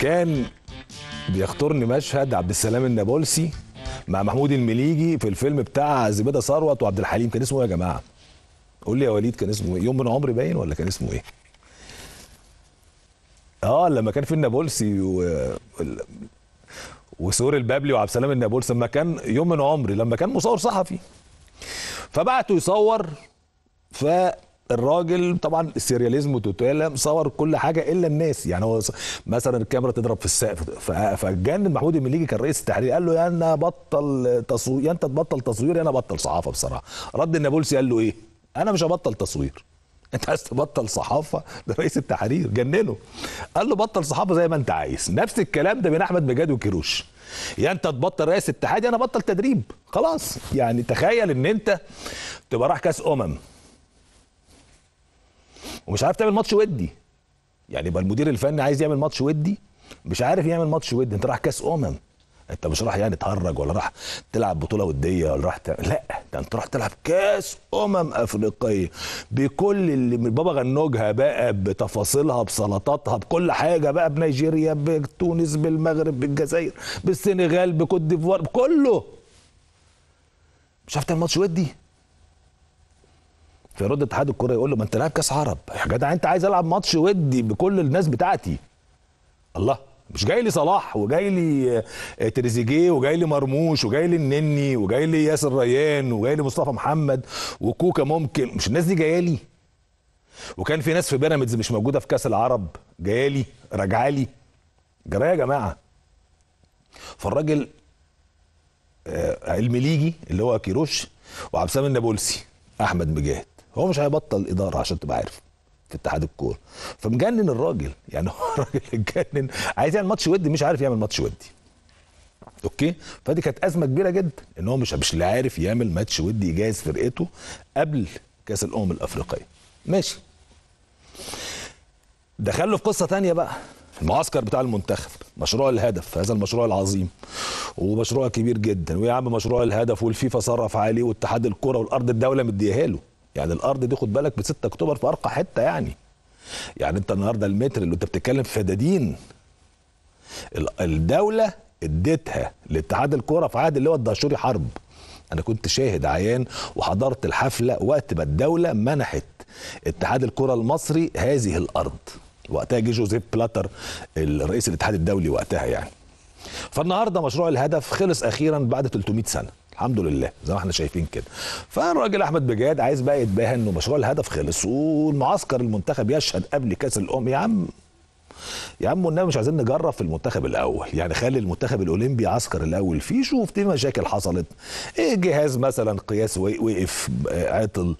كان بيخطرني مشهد عبد السلام النابلسي مع محمود المليجي في الفيلم بتاع زبيده ثروت وعبد الحليم كان اسمه ايه يا جماعه؟ قول لي يا وليد كان اسمه ايه؟ يوم من عمري باين ولا كان اسمه ايه؟ اه لما كان في النابلسي و... وسور البابلي وعبد السلام النابلسي لما كان يوم من عمري لما كان مصور صحفي فبعته يصور ف الراجل طبعا السيرياليزم وتوتالا مصور كل حاجه الا الناس يعني هو مثلا الكاميرا تضرب في السقف فاتجنن محمود المليجي كان رئيس التحرير قال له يا انا بطل تصوير يا انت تبطل تصوير يا انا بطل صحافه بصراحه رد النابلسي قال له ايه انا مش هبطل تصوير انت عايز تبطل صحافه ده رئيس التحرير جننه قال له بطل صحافه زي ما انت عايز نفس الكلام ده بين احمد مجاد وكيروش يا انت تبطل رئيس اتحاد يا انا بطل تدريب خلاص يعني تخيل ان انت تبقى رايح كاس امم ومش عارف تعمل ماتش ودي يعني يبقى المدير الفني عايز يعمل ماتش ودي مش عارف يعمل ماتش ودي انت راح كاس امم انت مش راح يعني تهرج ولا راح تلعب بطوله وديه ولا راح لا ده انت راح تلعب كاس امم افريقيه بكل اللي من بابا غنوجها بقى بتفاصيلها بسلطاتها بكل حاجه بقى بنيجيريا بتونس بالمغرب بالجزائر بالسنغال بكوت ديفوار بكله مش عارف تعمل ماتش ودي فيرد اتحاد الكوره يقول له ما انت لاعب كاس عرب يا جدع انت عايز العب ماتش ودي بكل الناس بتاعتي الله مش جاي لي صلاح وجاي لي آه، تريزيجيه وجاي لي مرموش وجاي لي النني وجاي لي ياسر ريان وجاي لي مصطفى محمد وكوكا ممكن مش الناس دي جايه لي وكان في ناس في بيراميدز مش موجوده في كاس العرب جايه لي راجعه لي جرايه يا جماعه فالراجل المليجي آه، اللي هو كيروش وعبد السلام النابلسي احمد مجاهد هو مش هيبطل اداره عشان تبقى عارف في اتحاد الكوره فمجنن الراجل يعني هو الراجل اتجنن عايز يعمل ماتش ودي مش عارف يعمل ماتش ودي اوكي فدي كانت ازمه كبيره جدا ان هو مش مش عارف يعمل ماتش ودي يجهز فرقته قبل كاس الامم الافريقيه ماشي دخل في قصه تانية بقى المعسكر بتاع المنتخب مشروع الهدف هذا المشروع العظيم ومشروع كبير جدا ويا عم مشروع الهدف والفيفا صرف عليه واتحاد الكره والارض الدوله مديها له يعني الارض دي خد بالك ب 6 اكتوبر في ارقى حته يعني يعني انت النهارده المتر اللي انت بتتكلم في فدادين الدوله اديتها لاتحاد الكوره في عهد اللي هو الدهشوري حرب انا كنت شاهد عيان وحضرت الحفله وقت ما الدوله منحت اتحاد الكره المصري هذه الارض وقتها جه جوزيف بلاتر الرئيس الاتحاد الدولي وقتها يعني فالنهارده مشروع الهدف خلص اخيرا بعد 300 سنه الحمد لله زي ما احنا شايفين كده فالراجل احمد بجاد عايز بقى يتباهى انه مشروع الهدف خلص والمعسكر المنتخب يشهد قبل كاس الام يا عم يا عم والنبي مش عايزين نجرب في المنتخب الاول يعني خلي المنتخب الاولمبي عسكر الاول فيه شوف دي مشاكل حصلت ايه جهاز مثلا قياس وقف عطل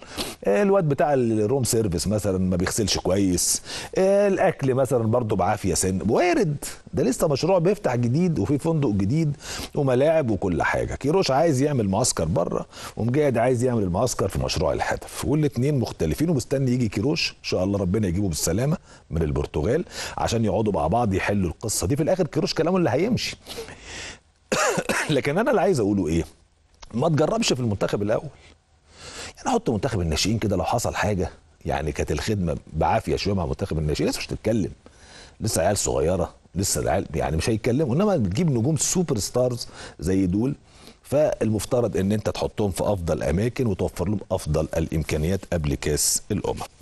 إيه الواد بتاع الروم سيرفيس مثلا ما بيغسلش كويس إيه الاكل مثلا برضه بعافيه سن وارد ده لسه مشروع بيفتح جديد وفي فندق جديد وملاعب وكل حاجه كيروش عايز يعمل معسكر بره ومجاهد عايز يعمل المعسكر في مشروع الهدف والاثنين مختلفين ومستني يجي كيروش ان شاء الله ربنا يجيبه بالسلامه من البرتغال عشان يقعدوا مع بعض يحلوا القصه دي في الاخر كروش كلامه اللي هيمشي لكن انا اللي عايز اقوله ايه ما تجربش في المنتخب الاول يعني حط منتخب الناشئين كده لو حصل حاجه يعني كانت الخدمه بعافيه شويه مع منتخب الناشئين لسه مش تتكلم لسه عيال صغيره لسه العيال يعني مش هيتكلموا انما بتجيب نجوم سوبر ستارز زي دول فالمفترض ان انت تحطهم في افضل اماكن وتوفر لهم افضل الامكانيات قبل كاس الامم